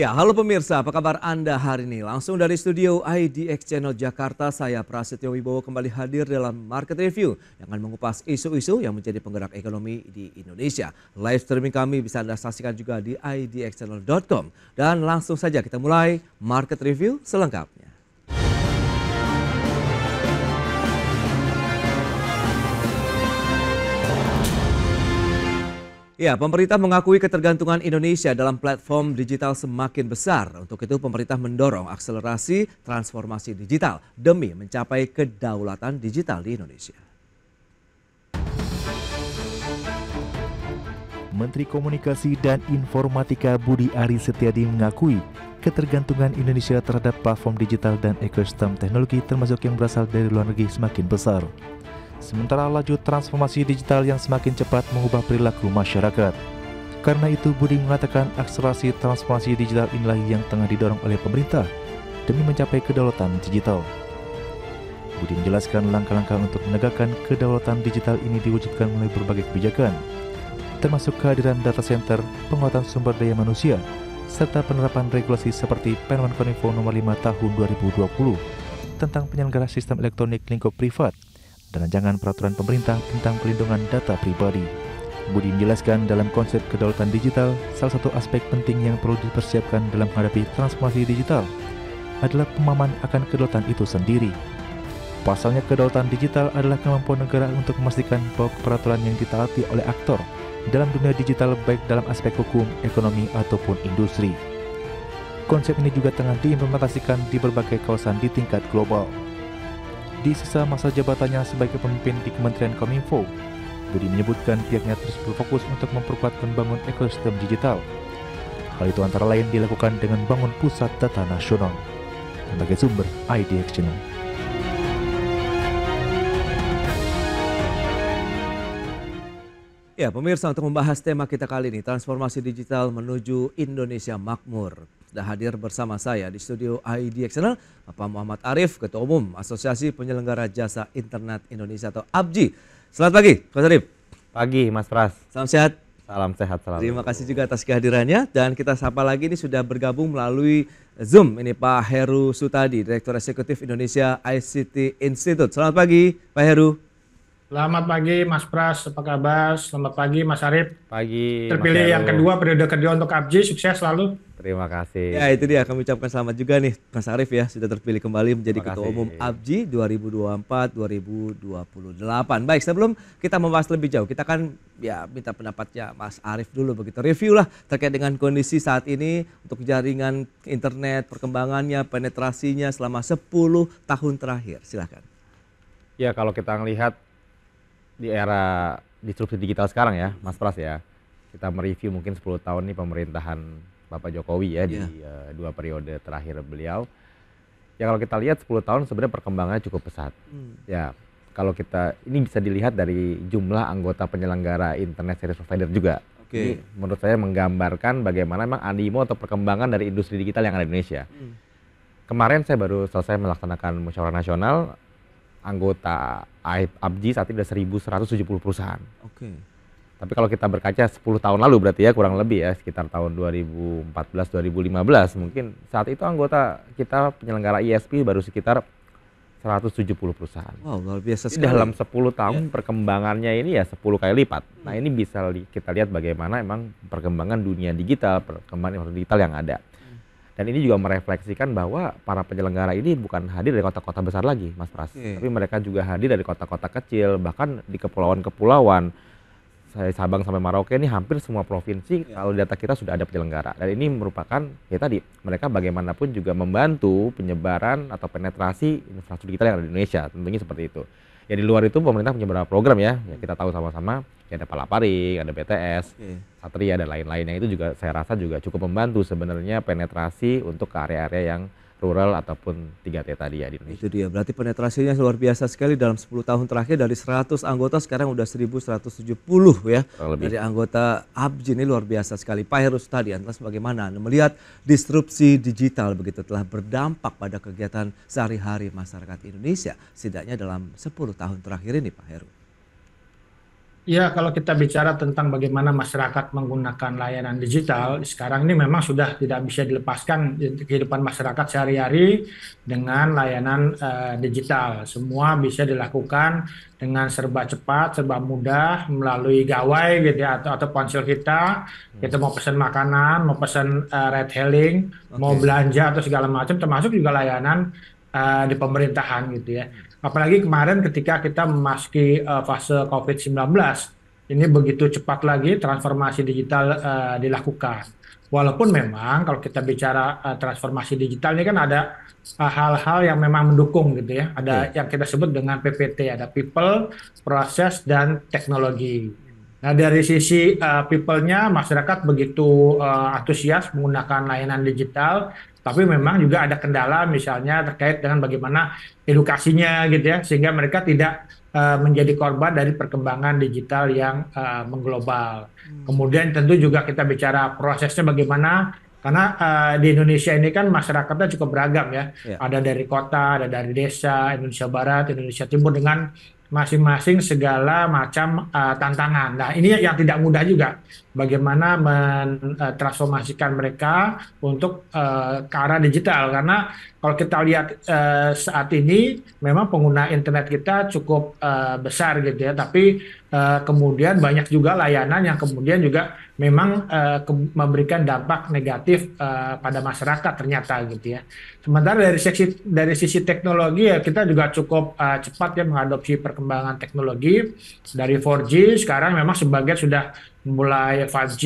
Ya, halo pemirsa, apa kabar Anda hari ini? Langsung dari studio IDX Channel Jakarta, saya Prasetyo Wibowo kembali hadir dalam Market Review yang akan mengupas isu-isu yang menjadi penggerak ekonomi di Indonesia. Live streaming kami bisa Anda saksikan juga di idxchannel.com. Dan langsung saja kita mulai Market Review selengkapnya. Ya, pemerintah mengakui ketergantungan Indonesia dalam platform digital semakin besar. Untuk itu, pemerintah mendorong akselerasi transformasi digital demi mencapai kedaulatan digital di Indonesia. Menteri Komunikasi dan Informatika Budi Ari Setiadi mengakui ketergantungan Indonesia terhadap platform digital dan ekosistem teknologi termasuk yang berasal dari luar negeri semakin besar. Sementara laju transformasi digital yang semakin cepat mengubah perilaku masyarakat. Karena itu, Budi mengatakan akselerasi transformasi digital inilah yang tengah didorong oleh pemerintah demi mencapai kedaulatan digital. Budi menjelaskan langkah-langkah untuk menegakkan kedaulatan digital ini diwujudkan melalui berbagai kebijakan, termasuk kehadiran data center, penguatan sumber daya manusia, serta penerapan regulasi seperti Permen Kominfo Nomor 5 Tahun 2020 tentang penyelenggara sistem elektronik lingkup privat dan rancangan peraturan pemerintah tentang perlindungan data pribadi. Budi menjelaskan dalam konsep kedaulatan digital, salah satu aspek penting yang perlu dipersiapkan dalam menghadapi transformasi digital adalah pemahaman akan kedaulatan itu sendiri. Pasalnya kedaulatan digital adalah kemampuan negara untuk memastikan bahwa peraturan yang ditaati oleh aktor dalam dunia digital baik dalam aspek hukum, ekonomi, ataupun industri. Konsep ini juga tengah diimplementasikan di berbagai kawasan di tingkat global di sisa masa jabatannya sebagai pemimpin di Kementerian Kominfo. Budi menyebutkan pihaknya terus berfokus untuk memperkuat pembangun ekosistem digital. Hal itu antara lain dilakukan dengan bangun pusat data nasional. Sebagai sumber IDX Channel. Ya, pemirsa untuk membahas tema kita kali ini, transformasi digital menuju Indonesia makmur sudah hadir bersama saya di studio ID External Bapak Muhammad Arif, Ketua Umum Asosiasi Penyelenggara Jasa Internet Indonesia atau ABJI. Selamat pagi, Mas Arif. Pagi, Mas Pras. Salam sehat. Salam sehat Salam. Terima kasih juga atas kehadirannya dan kita sapa lagi ini sudah bergabung melalui Zoom ini Pak Heru Sutadi, Direktur Eksekutif Indonesia ICT Institute. Selamat pagi, Pak Heru. Selamat pagi Mas Pras, apa kabar? Selamat pagi Mas Arif. Pagi. Terpilih yang kedua periode kedua untuk ABJI, sukses selalu. Terima kasih. Ya itu dia kami ucapkan selamat juga nih Mas Arief ya sudah terpilih kembali menjadi Ketua Umum ABJI 2024-2028. Baik sebelum kita membahas lebih jauh kita akan ya minta pendapatnya Mas Arief dulu begitu review lah terkait dengan kondisi saat ini untuk jaringan internet perkembangannya penetrasinya selama 10 tahun terakhir silahkan. Ya kalau kita melihat di era disrupsi digital sekarang ya Mas Pras ya kita mereview mungkin 10 tahun nih pemerintahan Bapak Jokowi ya yeah. di uh, dua periode terakhir beliau. Ya kalau kita lihat 10 tahun sebenarnya perkembangannya cukup pesat. Hmm. Ya kalau kita ini bisa dilihat dari jumlah anggota penyelenggara Internet Service Provider juga. Okay. menurut saya menggambarkan bagaimana memang animo atau perkembangan dari industri digital yang ada di Indonesia. Hmm. Kemarin saya baru selesai melaksanakan musyawarah nasional anggota AIP ABJI saat ini ada 1170 perusahaan. Oke. Okay tapi kalau kita berkaca 10 tahun lalu berarti ya kurang lebih ya sekitar tahun 2014 2015 mungkin saat itu anggota kita penyelenggara ISP baru sekitar 170 perusahaan. Wow, luar biasa sekali. dalam 10 tahun yeah. perkembangannya ini ya 10 kali lipat. Nah, hmm. ini bisa kita lihat bagaimana emang perkembangan dunia digital, perkembangan digital yang ada. Hmm. Dan ini juga merefleksikan bahwa para penyelenggara ini bukan hadir dari kota-kota besar lagi, Mas Pras. Yeah. Tapi mereka juga hadir dari kota-kota kecil, bahkan di kepulauan-kepulauan saya Sabang sampai Merauke ini hampir semua provinsi ya. kalau data kita sudah ada penyelenggara dan ini merupakan ya tadi mereka bagaimanapun juga membantu penyebaran atau penetrasi infrastruktur digital yang ada di Indonesia tentunya seperti itu ya di luar itu pemerintah punya beberapa program ya, ya kita tahu sama-sama ya ada Palapari, ada BTS, okay. Satria dan lain lain yang itu juga saya rasa juga cukup membantu sebenarnya penetrasi untuk ke area-area yang rural ataupun 3T tadi ya di Indonesia. Itu dia, berarti penetrasinya luar biasa sekali dalam 10 tahun terakhir dari 100 anggota sekarang udah 1170 ya. Lebih. Dari anggota ABJ ini luar biasa sekali. Pak Heru tadi antara bagaimana melihat disrupsi digital begitu telah berdampak pada kegiatan sehari-hari masyarakat Indonesia setidaknya dalam 10 tahun terakhir ini Pak Heru. Ya, kalau kita bicara tentang bagaimana masyarakat menggunakan layanan digital, sekarang ini memang sudah tidak bisa dilepaskan kehidupan masyarakat sehari-hari dengan layanan uh, digital. Semua bisa dilakukan dengan serba cepat, serba mudah melalui gawai gitu ya atau atau ponsel kita. Kita mau pesan makanan, mau pesan uh, eh, red hailing, okay. mau belanja atau segala macam termasuk juga layanan uh, di pemerintahan gitu ya. Apalagi kemarin ketika kita memasuki uh, fase COVID-19, ini begitu cepat lagi transformasi digital uh, dilakukan. Walaupun memang kalau kita bicara uh, transformasi digital ini kan ada hal-hal uh, yang memang mendukung gitu ya. Ada yeah. yang kita sebut dengan PPT, ada people, proses dan teknologi. Nah dari sisi uh, people-nya masyarakat begitu uh, antusias menggunakan layanan digital tapi memang juga ada kendala misalnya terkait dengan bagaimana edukasinya gitu ya sehingga mereka tidak uh, menjadi korban dari perkembangan digital yang uh, mengglobal. Hmm. Kemudian tentu juga kita bicara prosesnya bagaimana karena uh, di Indonesia ini kan masyarakatnya cukup beragam ya. ya. Ada dari kota, ada dari desa, Indonesia Barat, Indonesia Timur dengan masing-masing segala macam uh, tantangan. Nah, ini yang tidak mudah juga bagaimana mentransformasikan eh, mereka untuk uh, ke arah digital karena kalau kita lihat uh, saat ini memang pengguna internet kita cukup uh, besar gitu ya, tapi uh, kemudian banyak juga layanan yang kemudian juga memang uh, ke, memberikan dampak negatif uh, pada masyarakat ternyata gitu ya. Sementara dari sisi dari sisi teknologi ya kita juga cukup uh, cepat ya mengadopsi perkembangan teknologi dari 4G sekarang memang sebagian sudah mulai 5G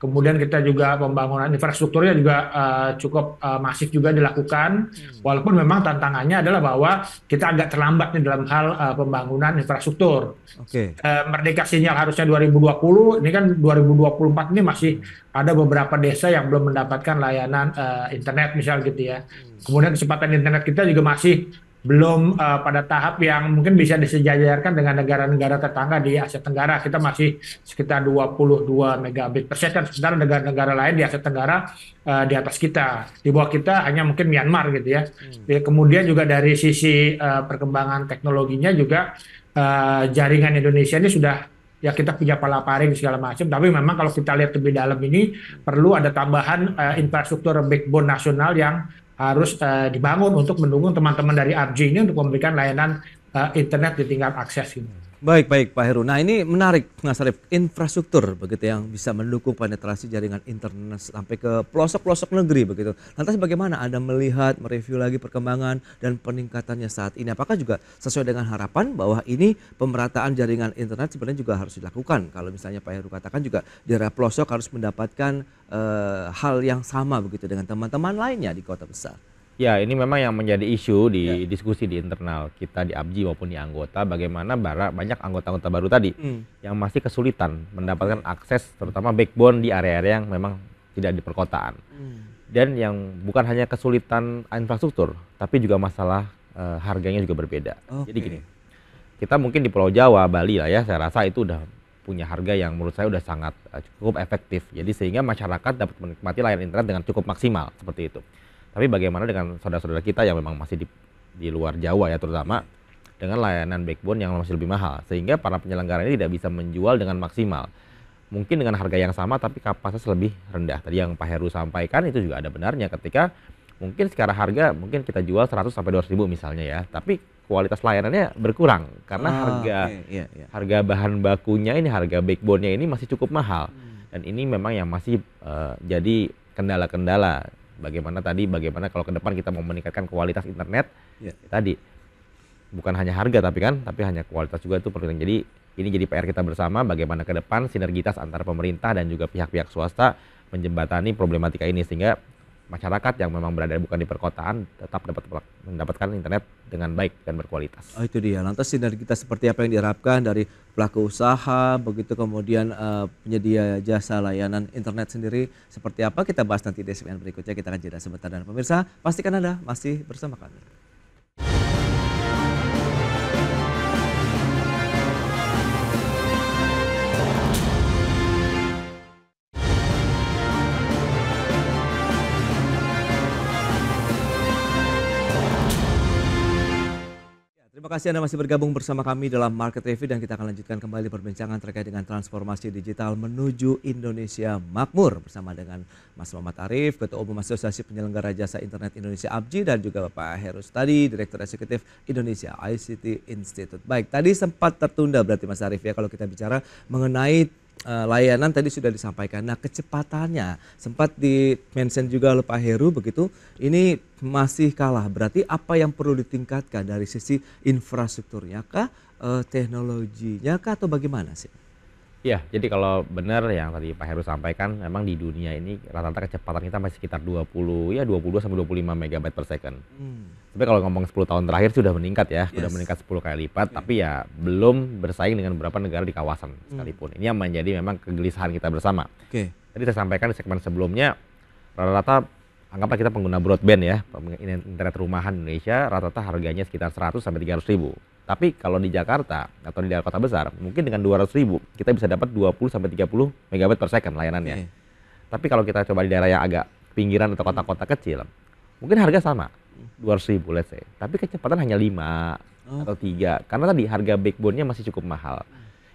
Kemudian kita juga pembangunan infrastrukturnya juga uh, cukup uh, masif juga dilakukan, hmm. walaupun memang tantangannya adalah bahwa kita agak terlambat nih dalam hal uh, pembangunan infrastruktur. Oke. Okay. Uh, Merdeka sinyal harusnya 2020, ini kan 2024 ini masih ada beberapa desa yang belum mendapatkan layanan uh, internet misalnya. gitu ya. Hmm. Kemudian kecepatan internet kita juga masih belum uh, pada tahap yang mungkin bisa disejajarkan dengan negara-negara tetangga di Asia Tenggara. Kita masih sekitar 22 megabit per second. Sementara negara-negara lain di Asia Tenggara uh, di atas kita. Di bawah kita hanya mungkin Myanmar gitu ya. Hmm. Ya, kemudian juga dari sisi uh, perkembangan teknologinya juga uh, jaringan Indonesia ini sudah ya kita punya palaparing segala macam tapi memang kalau kita lihat lebih dalam ini perlu ada tambahan uh, infrastruktur backbone nasional yang harus uh, dibangun untuk mendukung teman-teman dari RG ini untuk memberikan layanan uh, internet di tingkat akses ini. Baik, baik Pak Heru. Nah ini menarik Mas Arif, infrastruktur begitu yang bisa mendukung penetrasi jaringan internet sampai ke pelosok-pelosok negeri begitu. Lantas bagaimana Anda melihat, mereview lagi perkembangan dan peningkatannya saat ini? Apakah juga sesuai dengan harapan bahwa ini pemerataan jaringan internet sebenarnya juga harus dilakukan? Kalau misalnya Pak Heru katakan juga daerah pelosok harus mendapatkan e, hal yang sama begitu dengan teman-teman lainnya di kota besar. Ya, ini memang yang menjadi isu di ya. diskusi di internal kita di ABJI maupun di anggota bagaimana bara, banyak anggota-anggota baru tadi hmm. yang masih kesulitan mendapatkan akses terutama backbone di area-area yang memang tidak di perkotaan. Hmm. Dan yang bukan hanya kesulitan infrastruktur, tapi juga masalah e, harganya juga berbeda. Okay. Jadi gini. Kita mungkin di Pulau Jawa, Bali lah ya, saya rasa itu udah punya harga yang menurut saya udah sangat eh, cukup efektif. Jadi sehingga masyarakat dapat menikmati layanan internet dengan cukup maksimal seperti itu. Tapi bagaimana dengan saudara-saudara kita yang memang masih di, di luar Jawa ya terutama dengan layanan backbone yang masih lebih mahal sehingga para penyelenggara ini tidak bisa menjual dengan maksimal. Mungkin dengan harga yang sama tapi kapasitas lebih rendah. Tadi yang Pak Heru sampaikan itu juga ada benarnya ketika mungkin secara harga mungkin kita jual 100 sampai 200 ribu misalnya ya, tapi kualitas layanannya berkurang karena ah, harga okay, iya, iya. yeah, yeah. harga bahan bakunya ini harga backbone-nya ini masih cukup mahal. Dan ini memang yang masih uh, jadi kendala-kendala bagaimana tadi bagaimana kalau ke depan kita mau meningkatkan kualitas internet yeah. tadi bukan hanya harga tapi kan tapi hanya kualitas juga itu penting jadi ini jadi PR kita bersama bagaimana ke depan sinergitas antara pemerintah dan juga pihak-pihak swasta menjembatani problematika ini sehingga masyarakat yang memang berada bukan di perkotaan tetap dapat mendapatkan internet dengan baik dan berkualitas. Oh, itu dia. Lantas sinergitas seperti apa yang diharapkan dari pelaku usaha, begitu kemudian uh, penyedia jasa layanan internet sendiri seperti apa kita bahas nanti di segmen berikutnya. Kita akan jeda sebentar dan pemirsa pastikan Anda masih bersama kami. Terima kasih Anda masih bergabung bersama kami dalam Market Review dan kita akan lanjutkan kembali perbincangan terkait dengan transformasi digital menuju Indonesia makmur bersama dengan Mas Muhammad Arif, Ketua Umum Asosiasi Penyelenggara Jasa Internet Indonesia ABJI dan juga Bapak Heru Stadi, Direktur Eksekutif Indonesia ICT Institute. Baik, tadi sempat tertunda berarti Mas Arif ya kalau kita bicara mengenai uh, layanan tadi sudah disampaikan. Nah, kecepatannya sempat di mention juga oleh Pak Heru begitu. Ini masih kalah. Berarti apa yang perlu ditingkatkan dari sisi infrastrukturnya kah, eh, teknologinya kah atau bagaimana sih? Ya, jadi kalau benar yang tadi Pak Heru sampaikan, memang di dunia ini rata-rata kecepatan kita masih sekitar 20, ya 20 sampai 25 megabyte per second. Hmm. Tapi kalau ngomong 10 tahun terakhir sudah meningkat ya, yes. sudah meningkat 10 kali lipat, okay. Iya. tapi ya belum bersaing dengan beberapa negara di kawasan hmm. sekalipun. Ini yang menjadi memang kegelisahan kita bersama. Oke. Okay. Tadi saya sampaikan di segmen sebelumnya, rata-rata anggaplah kita pengguna broadband ya, internet rumahan Indonesia rata-rata harganya sekitar 100 sampai 300 ribu. Tapi kalau di Jakarta atau di daerah kota besar, mungkin dengan 200 ribu kita bisa dapat 20 sampai 30 megabit per second layanannya. Yeah. Tapi kalau kita coba di daerah yang agak pinggiran atau kota-kota kecil, mungkin harga sama 200 ribu let's say. Tapi kecepatan hanya 5 oh. atau 3. Karena tadi harga backbone-nya masih cukup mahal.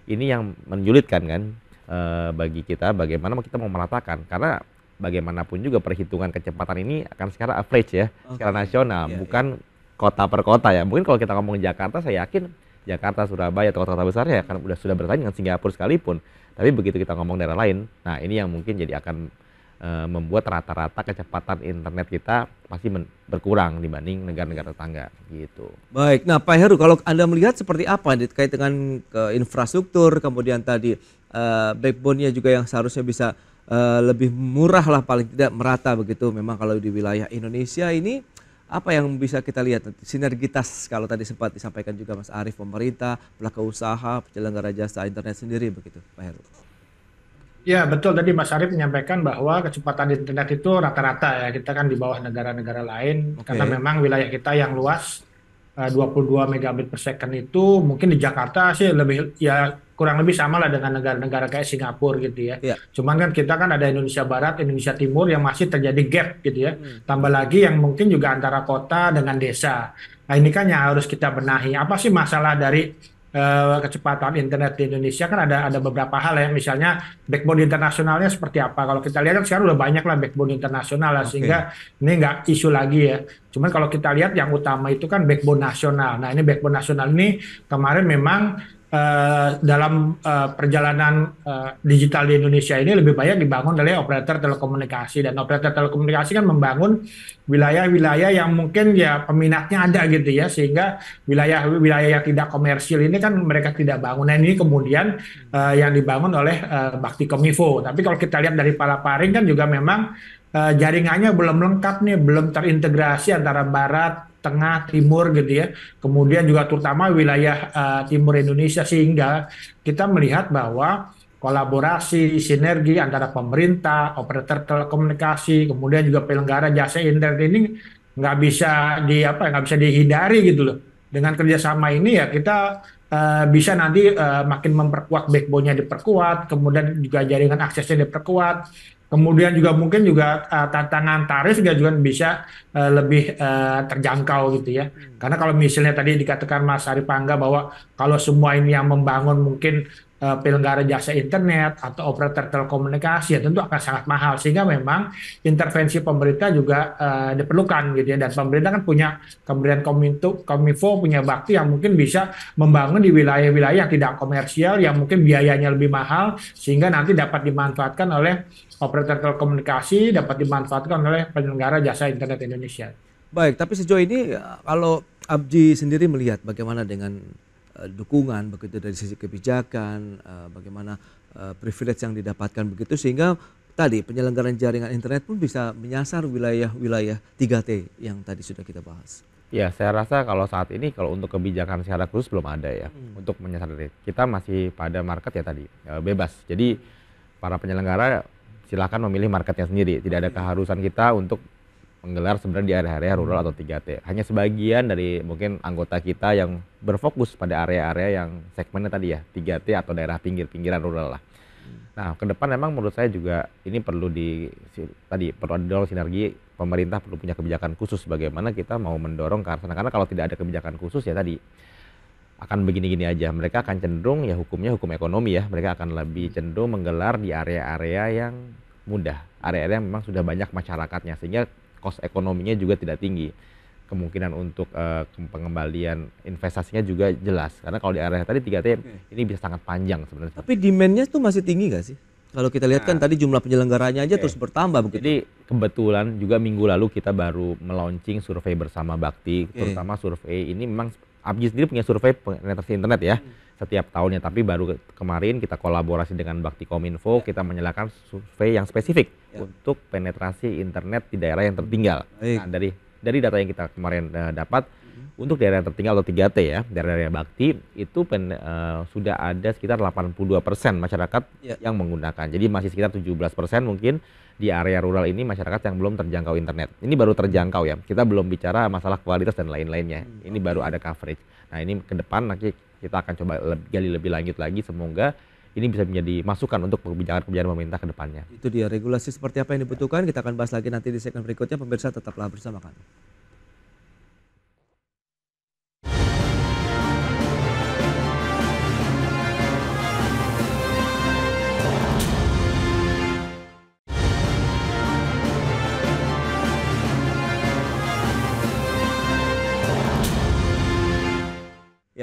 Ini yang menyulitkan kan eh, bagi kita bagaimana kita mau meratakan. Karena bagaimanapun juga perhitungan kecepatan ini akan sekarang average ya, okay. secara nasional, yeah, bukan yeah kota per kota ya. Mungkin kalau kita ngomong Jakarta, saya yakin Jakarta, Surabaya, atau kota-kota ya kan sudah sudah bersaing dengan Singapura sekalipun. Tapi begitu kita ngomong daerah lain, nah ini yang mungkin jadi akan e, membuat rata-rata kecepatan internet kita masih berkurang dibanding negara-negara tetangga gitu. Baik, nah Pak Heru, kalau anda melihat seperti apa terkait dengan ke eh, infrastruktur, kemudian tadi e, backbone-nya juga yang seharusnya bisa e, lebih murah lah paling tidak merata begitu. Memang kalau di wilayah Indonesia ini apa yang bisa kita lihat sinergitas kalau tadi sempat disampaikan juga Mas Arief pemerintah pelaku usaha penyelenggara jasa internet sendiri begitu Pak Heru Ya betul tadi Mas Arief menyampaikan bahwa kecepatan internet itu rata-rata ya kita kan di bawah negara-negara lain okay. karena memang wilayah kita yang luas 22 eh, megabit per second itu mungkin di Jakarta sih lebih ya kurang lebih sama lah dengan negara-negara kayak Singapura gitu ya. ya. Cuman kan kita kan ada Indonesia Barat, Indonesia Timur yang masih terjadi gap gitu ya. Hmm. Tambah lagi yang mungkin juga antara kota dengan desa. Nah ini kan yang harus kita benahi. Apa sih masalah dari eh, kecepatan internet di Indonesia kan ada ada beberapa hal ya misalnya backbone internasionalnya seperti apa kalau kita lihat kan sekarang udah banyak lah backbone internasional lah okay. sehingga ini nggak isu lagi ya cuman kalau kita lihat yang utama itu kan backbone nasional nah ini backbone nasional ini kemarin memang Eh, dalam uh, perjalanan uh, digital di Indonesia ini lebih banyak dibangun oleh operator telekomunikasi dan operator telekomunikasi kan membangun wilayah-wilayah yang mungkin ya peminatnya ada gitu ya sehingga wilayah-wilayah yang tidak komersil ini kan mereka tidak bangun nah ini kemudian uh, yang dibangun oleh uh, Bakti Kominfo tapi kalau kita lihat dari Palaparing kan juga memang jaringannya belum lengkap nih belum terintegrasi antara barat tengah, timur gitu ya. Kemudian juga terutama wilayah uh, timur Indonesia sehingga kita melihat bahwa kolaborasi, sinergi antara pemerintah, operator telekomunikasi, kemudian juga penyelenggara jasa internet ini nggak bisa di apa nggak bisa dihindari gitu loh. Dengan kerjasama ini ya kita uh, bisa nanti uh, makin memperkuat backbone-nya diperkuat, kemudian juga jaringan aksesnya diperkuat, Kemudian juga mungkin juga uh, tantangan tarif juga juga bisa uh, lebih uh, terjangkau gitu ya. Hmm. Karena kalau misalnya tadi dikatakan Mas Ari Pangga bahwa kalau semua ini yang membangun mungkin Eh, penyelenggara jasa internet atau operator telekomunikasi ya tentu akan sangat mahal sehingga memang intervensi pemerintah juga uh, diperlukan gitu ya dan pemerintah kan punya kemudian kominfo kominfo punya bakti yang mungkin bisa membangun di wilayah-wilayah yang tidak komersial yang mungkin biayanya lebih mahal sehingga nanti dapat dimanfaatkan oleh operator telekomunikasi dapat dimanfaatkan oleh penyelenggara jasa internet Indonesia. Baik, tapi sejauh ini eh, kalau Abdi sendiri melihat bagaimana dengan Eh, dukungan begitu dari sisi kebijakan, eh, bagaimana eh, privilege yang didapatkan begitu sehingga tadi penyelenggaraan jaringan internet pun bisa menyasar wilayah-wilayah 3T yang tadi sudah kita bahas. Ya, saya rasa kalau saat ini kalau untuk kebijakan secara khusus belum ada ya hmm. untuk menyasar kita masih pada market ya tadi bebas. Jadi para penyelenggara silakan memilih marketnya sendiri. Tidak ada hmm. keharusan kita untuk menggelar sebenarnya di area-area hmm. rural atau 3T. Hanya sebagian dari mungkin anggota kita yang berfokus pada area-area yang segmennya tadi ya, 3T atau daerah pinggir-pinggiran rural lah. Hmm. Nah, ke depan memang menurut saya juga ini perlu di tadi perlu ada sinergi pemerintah perlu punya kebijakan khusus bagaimana kita mau mendorong ke karena kalau tidak ada kebijakan khusus ya tadi akan begini-gini aja. Mereka akan cenderung ya hukumnya hukum ekonomi ya. Mereka akan lebih hmm. cenderung menggelar di area-area yang mudah, area-area yang memang sudah banyak masyarakatnya sehingga cost ekonominya juga tidak tinggi kemungkinan untuk uh, pengembalian investasinya juga jelas karena kalau di area tadi 3 T okay. ini bisa sangat panjang sebenarnya. Tapi demandnya tuh masih tinggi gak sih? Kalau kita lihat kan nah, kan tadi jumlah penyelenggaranya aja okay. terus bertambah begitu. Jadi kebetulan juga minggu lalu kita baru melaunching survei bersama Bakti, okay. terutama survei ini memang Abji sendiri punya survei penetrasi internet ya hmm. setiap tahunnya tapi baru kemarin kita kolaborasi dengan Bakti Kominfo ya. kita menyalakan survei yang spesifik ya. untuk penetrasi internet di daerah yang tertinggal. Nah, dari dari data yang kita kemarin uh, dapat Mm-hmm. untuk daerah yang tertinggal atau 3T ya, daerah-daerah bakti itu pen, uh, sudah ada sekitar 82% masyarakat yeah. yang menggunakan. Jadi masih sekitar 17% mungkin di area rural ini masyarakat yang belum terjangkau internet. Ini baru terjangkau ya. Kita belum bicara masalah kualitas dan lain-lainnya. Hmm, ini baru ada coverage. Nah, ini ke depan nanti kita akan coba lebih, gali lebih lanjut lagi semoga ini bisa menjadi masukan untuk kebijakan-kebijakan pemerintah ke depannya. Itu dia regulasi seperti apa yang dibutuhkan kita akan bahas lagi nanti di segmen berikutnya pemirsa tetaplah bersama kami.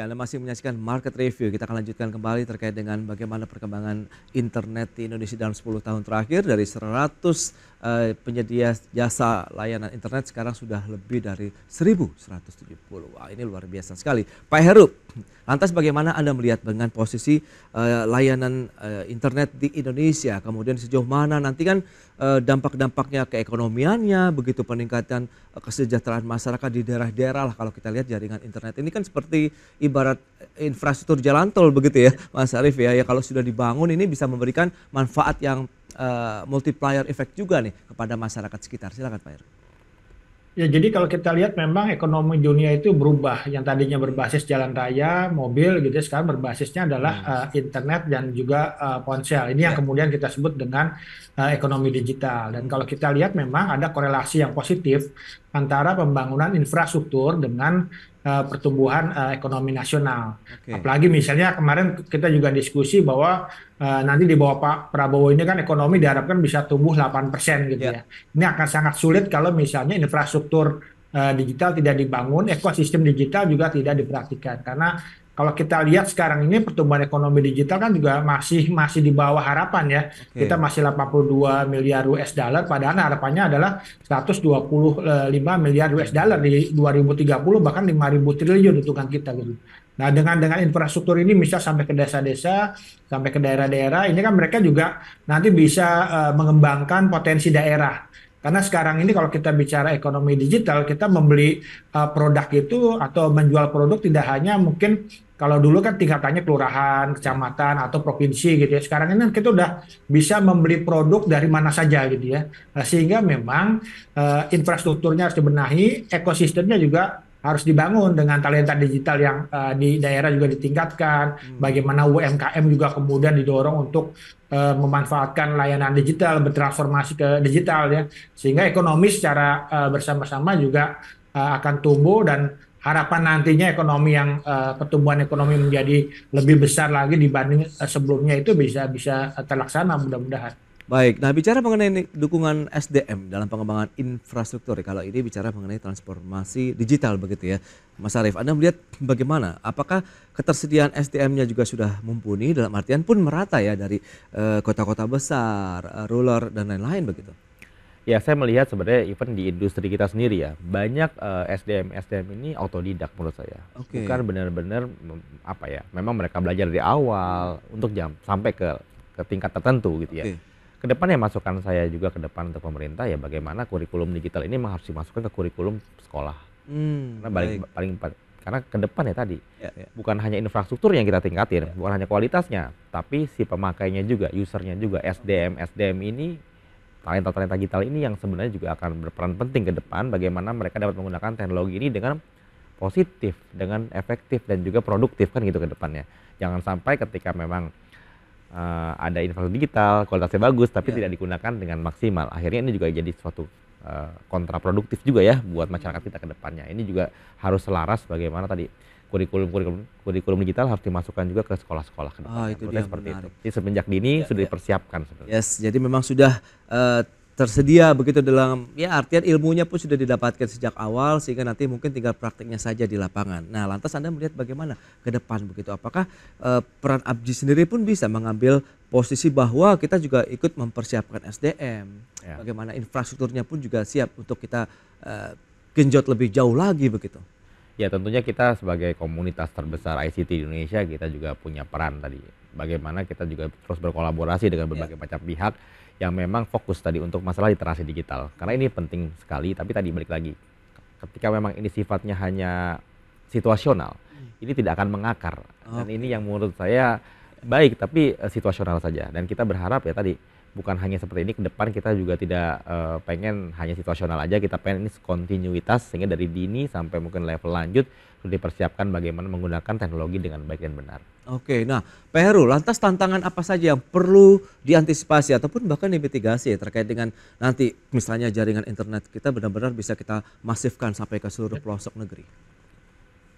Ya, Anda masih menyaksikan market review. Kita akan lanjutkan kembali terkait dengan bagaimana perkembangan internet di Indonesia dalam 10 tahun terakhir. Dari 100 eh, penyedia jasa layanan internet sekarang sudah lebih dari 1170. Wah, ini luar biasa sekali. Pak Heru, Lantas bagaimana Anda melihat dengan posisi uh, layanan uh, internet di Indonesia, kemudian sejauh mana nanti kan uh, dampak-dampaknya keekonomiannya, begitu peningkatan uh, kesejahteraan masyarakat di daerah-daerah lah kalau kita lihat jaringan internet ini kan seperti ibarat infrastruktur jalan tol begitu ya, ya, Mas Arief ya. Ya kalau sudah dibangun ini bisa memberikan manfaat yang uh, multiplier effect juga nih kepada masyarakat sekitar. Silakan Pak Erick. Ya, jadi kalau kita lihat memang ekonomi dunia itu berubah. Yang tadinya berbasis jalan raya, mobil gitu sekarang berbasisnya adalah hmm. uh, internet dan juga uh, ponsel. Ini ya. yang kemudian kita sebut dengan uh, ekonomi digital. Dan kalau kita lihat memang ada korelasi yang positif antara pembangunan infrastruktur dengan uh, pertumbuhan uh, ekonomi nasional. Okay. Apalagi misalnya kemarin kita juga diskusi bahwa uh, nanti di bawah Pak Prabowo ini kan ekonomi diharapkan bisa tumbuh 8% gitu yeah. ya. Ini akan sangat sulit kalau misalnya infrastruktur uh, digital tidak dibangun, ekosistem digital juga tidak diperhatikan karena kalau kita lihat sekarang ini pertumbuhan ekonomi digital kan juga masih masih di bawah harapan ya. Okay. Kita masih 82 miliar US dollar padahal harapannya adalah 125 miliar US dollar di 2030 bahkan 5000 triliun kan kita gitu. Nah, dengan dengan infrastruktur ini bisa sampai ke desa-desa, sampai ke daerah-daerah, ini kan mereka juga nanti bisa uh, mengembangkan potensi daerah. Karena sekarang ini kalau kita bicara ekonomi digital, kita membeli uh, produk itu atau menjual produk tidak hanya mungkin kalau dulu kan tingkatannya kelurahan, kecamatan atau provinsi gitu ya. Sekarang ini kita udah bisa membeli produk dari mana saja gitu ya. Nah, sehingga memang uh, infrastrukturnya harus dibenahi, ekosistemnya juga harus dibangun dengan talenta digital yang uh, di daerah juga ditingkatkan, hmm. bagaimana UMKM juga kemudian didorong untuk uh, memanfaatkan layanan digital, bertransformasi ke digital ya, sehingga ekonomi secara uh, bersama-sama juga uh, akan tumbuh dan harapan nantinya ekonomi yang uh, pertumbuhan ekonomi menjadi lebih besar lagi dibanding uh, sebelumnya itu bisa bisa terlaksana mudah-mudahan. Baik, nah bicara mengenai dukungan SDM dalam pengembangan infrastruktur, kalau ini bicara mengenai transformasi digital begitu ya, Mas Arief. Anda melihat bagaimana? Apakah ketersediaan SDM-nya juga sudah mumpuni dalam artian pun merata ya dari eh, kota-kota uh, besar, uh, eh, ruler dan lain-lain begitu? Ya, saya melihat sebenarnya even di industri kita sendiri ya, banyak eh, SDM SDM ini autodidak menurut saya. Okay. Bukan benar-benar apa ya, memang mereka belajar dari awal untuk jam sampai ke ke tingkat tertentu gitu okay. ya ya masukan saya juga ke depan untuk pemerintah ya bagaimana kurikulum digital ini harus dimasukkan ke kurikulum sekolah. Hmm, karena paling paling karena ke depan ya tadi ya, ya. bukan hanya infrastruktur yang kita tingkatin, ya. bukan hanya kualitasnya, tapi si pemakainya juga, usernya juga, SDM SDM ini talenta-talenta digital ini yang sebenarnya juga akan berperan penting ke depan bagaimana mereka dapat menggunakan teknologi ini dengan positif, dengan efektif dan juga produktif kan gitu ke depannya. Jangan sampai ketika memang uh, ada infrastruktur digital, kualitasnya bagus, tapi yeah. tidak digunakan dengan maksimal. Akhirnya ini juga jadi suatu uh, kontraproduktif juga ya buat masyarakat kita ke depannya. Ini juga harus selaras bagaimana tadi kurikulum kurikulum kurikulum digital harus dimasukkan juga ke sekolah-sekolah ke Oh, itu dia, seperti menarik. itu. Jadi semenjak dini yeah, sudah yeah. dipersiapkan sebenarnya. Yes, jadi memang sudah uh, tersedia begitu dalam ya artian ilmunya pun sudah didapatkan sejak awal sehingga nanti mungkin tinggal praktiknya saja di lapangan. Nah, lantas Anda melihat bagaimana ke depan begitu? Apakah e, peran Abdi sendiri pun bisa mengambil posisi bahwa kita juga ikut mempersiapkan SDM, ya. bagaimana infrastrukturnya pun juga siap untuk kita e, genjot lebih jauh lagi begitu? Ya, tentunya kita sebagai komunitas terbesar ICT di Indonesia kita juga punya peran tadi. Bagaimana kita juga terus berkolaborasi dengan ya. berbagai ya. macam pihak yang memang fokus tadi untuk masalah literasi digital. Karena ini penting sekali, tapi tadi balik lagi. Ketika memang ini sifatnya hanya situasional, ini tidak akan mengakar. Okay. Dan ini yang menurut saya baik, tapi uh, situasional saja. Dan kita berharap ya tadi, bukan hanya seperti ini, ke depan kita juga tidak uh, pengen hanya situasional aja, kita pengen ini kontinuitas, sehingga dari dini sampai mungkin level lanjut, sudah dipersiapkan bagaimana menggunakan teknologi dengan baik dan benar. Oke, nah Pak Heru, lantas tantangan apa saja yang perlu diantisipasi ataupun bahkan dimitigasi terkait dengan nanti misalnya jaringan internet kita benar-benar bisa kita masifkan sampai ke seluruh ya. pelosok negeri?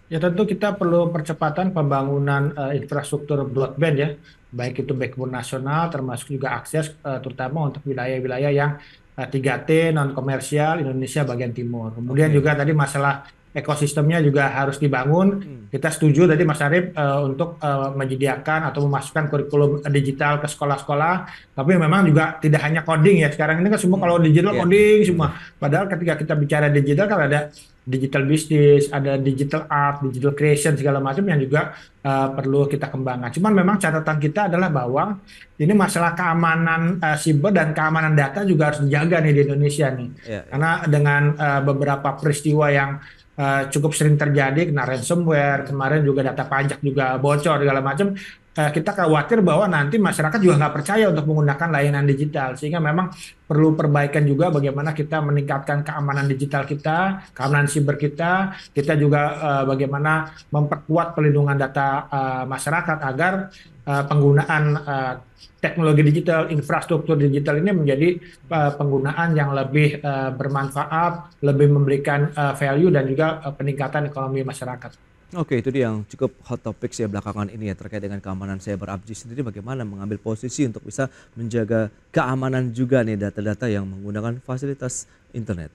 Ya tentu kita perlu percepatan pembangunan uh, infrastruktur broadband ya, baik itu backbone nasional termasuk juga akses uh, terutama untuk wilayah-wilayah yang uh, eh, 3T non komersial Indonesia bagian timur. Kemudian okay. juga tadi masalah ekosistemnya juga harus dibangun. Hmm. Kita setuju tadi Mas Arief uh, eh, untuk uh, menyediakan atau memasukkan kurikulum digital ke sekolah-sekolah, tapi memang juga tidak hanya coding ya. Sekarang ini kan semua kalau hmm. digital yeah. coding semua. Padahal ketika kita bicara digital kan ada digital bisnis, ada digital art, digital creation segala macam yang juga uh, perlu kita kembangkan. Cuman memang catatan kita adalah bahwa ini masalah keamanan uh, siber dan keamanan data juga harus dijaga nih di Indonesia nih. Yeah. Iya. Karena dengan uh, beberapa peristiwa yang uh, cukup sering terjadi kena ransomware kemarin juga data pajak juga bocor segala macam uh, eh, kita khawatir bahwa nanti masyarakat juga nggak percaya untuk menggunakan layanan digital sehingga memang perlu perbaikan juga bagaimana kita meningkatkan keamanan digital kita keamanan siber kita kita juga uh, bagaimana memperkuat pelindungan data uh, masyarakat agar Eh, penggunaan uh, teknologi digital, infrastruktur digital ini menjadi uh, penggunaan yang lebih uh, bermanfaat, lebih memberikan uh, value dan juga uh, peningkatan ekonomi masyarakat. Oke, itu dia yang cukup hot topic ya belakangan ini ya terkait dengan keamanan cyber abdi sendiri bagaimana mengambil posisi untuk bisa menjaga keamanan juga nih data-data yang menggunakan fasilitas internet.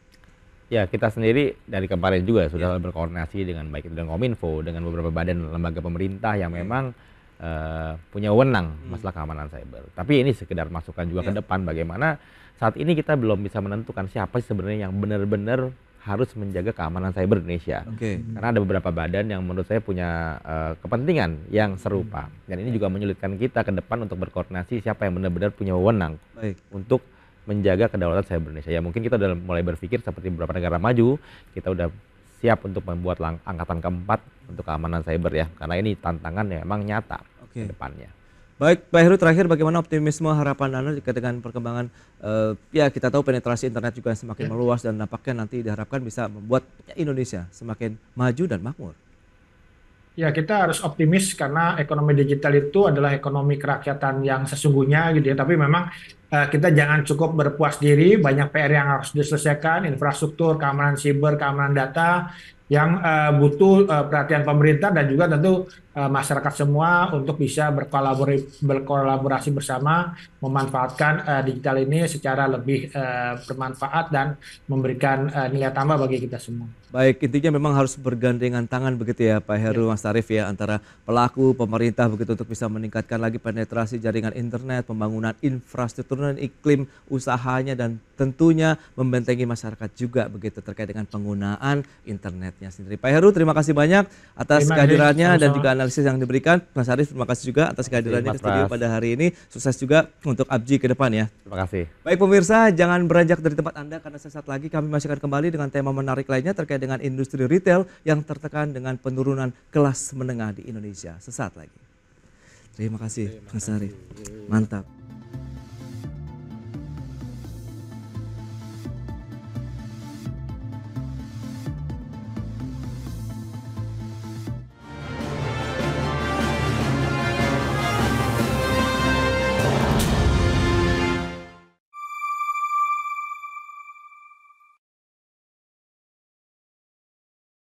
Ya, kita sendiri dari kemarin juga sudah ya. berkoordinasi dengan baik dengan Kominfo, dengan beberapa badan lembaga pemerintah yang ya. memang Eh, punya wenang hmm. masalah keamanan cyber. Tapi ini sekedar masukan juga yeah. ke ya. depan bagaimana saat ini kita belum bisa menentukan siapa sih sebenarnya yang benar-benar harus menjaga keamanan cyber Indonesia. Okay. Karena ada beberapa badan yang menurut saya punya uh, kepentingan yang serupa. Hmm. Dan ini juga menyulitkan kita ke depan untuk berkoordinasi siapa yang benar-benar punya wewenang Baik. untuk menjaga kedaulatan cyber Indonesia. Ya mungkin kita sudah mulai berpikir seperti beberapa negara maju, kita udah siap untuk membuat lang- angkatan keempat untuk keamanan cyber ya karena ini tantangan yang memang nyata okay. ke depannya. Baik, Pak Heru terakhir bagaimana optimisme harapan Anda dengan perkembangan uh, ya kita tahu penetrasi internet juga semakin yeah. meluas dan nampaknya nanti diharapkan bisa membuat Indonesia semakin maju dan makmur. Ya, kita harus optimis karena ekonomi digital itu adalah ekonomi kerakyatan yang sesungguhnya gitu ya, tapi memang Eh, kita jangan cukup berpuas diri, banyak PR yang harus diselesaikan, infrastruktur, keamanan siber, keamanan data yang uh, butuh uh, perhatian pemerintah dan juga tentu Eh, masyarakat semua untuk bisa berkolaborasi, berkolaborasi bersama memanfaatkan uh, digital ini secara lebih uh, bermanfaat dan memberikan uh, nilai tambah bagi kita semua. Baik, intinya memang harus bergandengan tangan begitu ya Pak Heru, ya. Mas Tarif ya antara pelaku, pemerintah begitu untuk bisa meningkatkan lagi penetrasi jaringan internet, pembangunan infrastruktur dan iklim usahanya dan tentunya membentengi masyarakat juga begitu terkait dengan penggunaan internetnya sendiri. Pak Heru, terima kasih banyak atas kehadirannya dan juga analisis yang diberikan. Mas Arief terima kasih juga atas kehadirannya ke studio pada hari ini. Sukses juga untuk Abji ke depan ya. Terima kasih. Baik pemirsa, jangan beranjak dari tempat Anda karena sesaat lagi kami masih akan kembali dengan tema menarik lainnya terkait dengan industri retail yang tertekan dengan penurunan kelas menengah di Indonesia. Sesaat lagi. Terima kasih, Terima kasih. Mas Arief. Mantap.